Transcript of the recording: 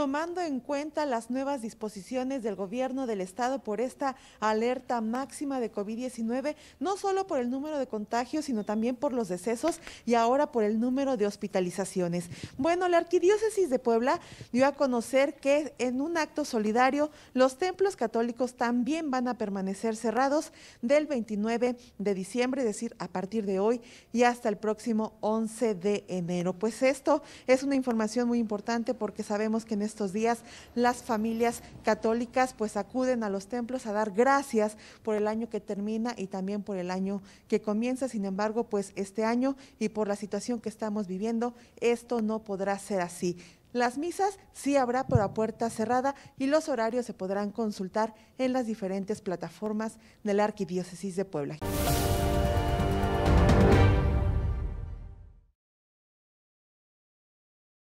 tomando en cuenta las nuevas disposiciones del gobierno del estado por esta alerta máxima de COVID-19, no solo por el número de contagios, sino también por los decesos y ahora por el número de hospitalizaciones. Bueno, la Arquidiócesis de Puebla dio a conocer que en un acto solidario los templos católicos también van a permanecer cerrados del 29 de diciembre, es decir, a partir de hoy y hasta el próximo 11 de enero. Pues esto es una información muy importante porque sabemos que en estos días las familias católicas pues acuden a los templos a dar gracias por el año que termina y también por el año que comienza. Sin embargo, pues este año y por la situación que estamos viviendo, esto no podrá ser así. Las misas sí habrá pero a puerta cerrada y los horarios se podrán consultar en las diferentes plataformas de la Arquidiócesis de Puebla.